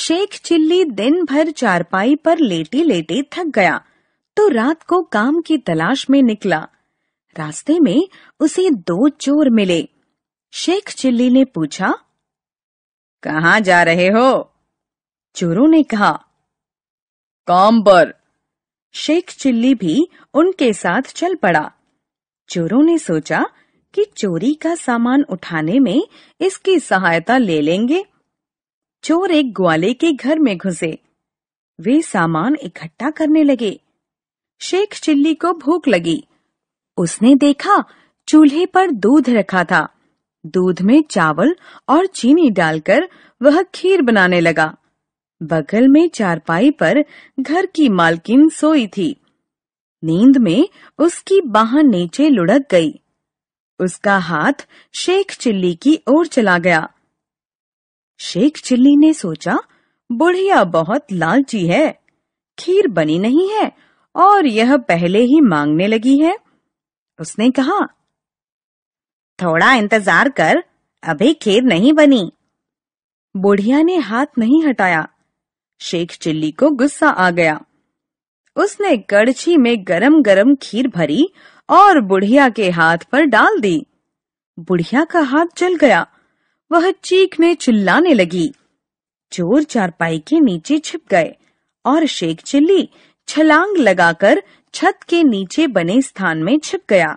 Sheikh chilli दिन भर चारपाई पर लेटे लेटे थक गया तो रात को काम की तलाश में निकला रास्ते में उसे दो चोर मिले शेख चिल्ली ने पूछा कहाँ जा रहे हो चोरों ने कहा काम पर शेख चिल्ली भी उनके साथ चल पड़ा चोरों ने सोचा कि चोरी का सामान उठाने में इसकी सहायता ले लेंगे चोर एक ग्वाले के घर में घुसे वे सामान इकट्ठा करने लगे शेख चिल्ली को भूख लगी उसने देखा चूल्हे पर दूध रखा था दूध में चावल और चीनी डालकर वह खीर बनाने लगा बगल में चारपाई पर घर की मालकिन सोई थी नींद में उसकी बाह नीचे लुढ़क गई उसका हाथ शेख चिल्ली की ओर चला गया शेख चिल्ली ने सोचा बुढ़िया बहुत लालची है खीर बनी नहीं है और यह पहले ही मांगने लगी है उसने कहा थोड़ा इंतजार कर अभी खीर नहीं बनी बुढ़िया ने हाथ नहीं हटाया शेख चिल्ली को गुस्सा आ गया उसने कड़छी में गरम गरम खीर भरी और बुढ़िया के हाथ पर डाल दी बुढ़िया का हाथ जल गया वह चीख में चिल्लाने लगी चोर चारपाई के नीचे छिप गए और शेख चिल्ली छलांग लगाकर छत के नीचे बने स्थान में छिप गया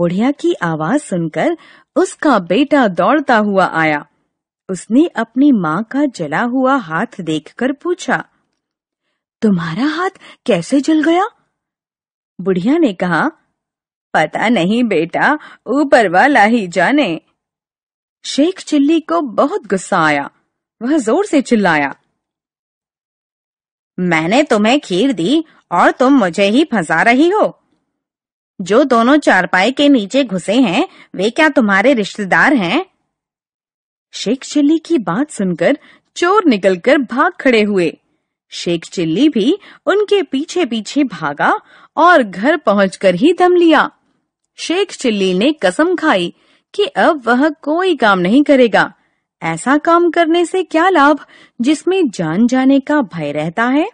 बुढ़िया की आवाज सुनकर उसका बेटा दौड़ता हुआ आया उसने अपनी माँ का जला हुआ हाथ देखकर पूछा तुम्हारा हाथ कैसे जल गया बुढ़िया ने कहा पता नहीं बेटा ऊपर वाला ही जाने शेख चिल्ली को बहुत गुस्सा आया वह जोर से चिल्लाया मैंने तुम्हें खीर दी और तुम मुझे ही फंसा रही हो जो दोनों चारपाई के नीचे घुसे हैं वे क्या तुम्हारे रिश्तेदार हैं शेख चिल्ली की बात सुनकर चोर निकलकर भाग खड़े हुए शेख चिल्ली भी उनके पीछे पीछे भागा और घर पहुंचकर ही दम लिया शेख चिल्ली ने कसम खाई कि अब वह कोई काम नहीं करेगा ऐसा काम करने से क्या लाभ जिसमें जान जाने का भय रहता है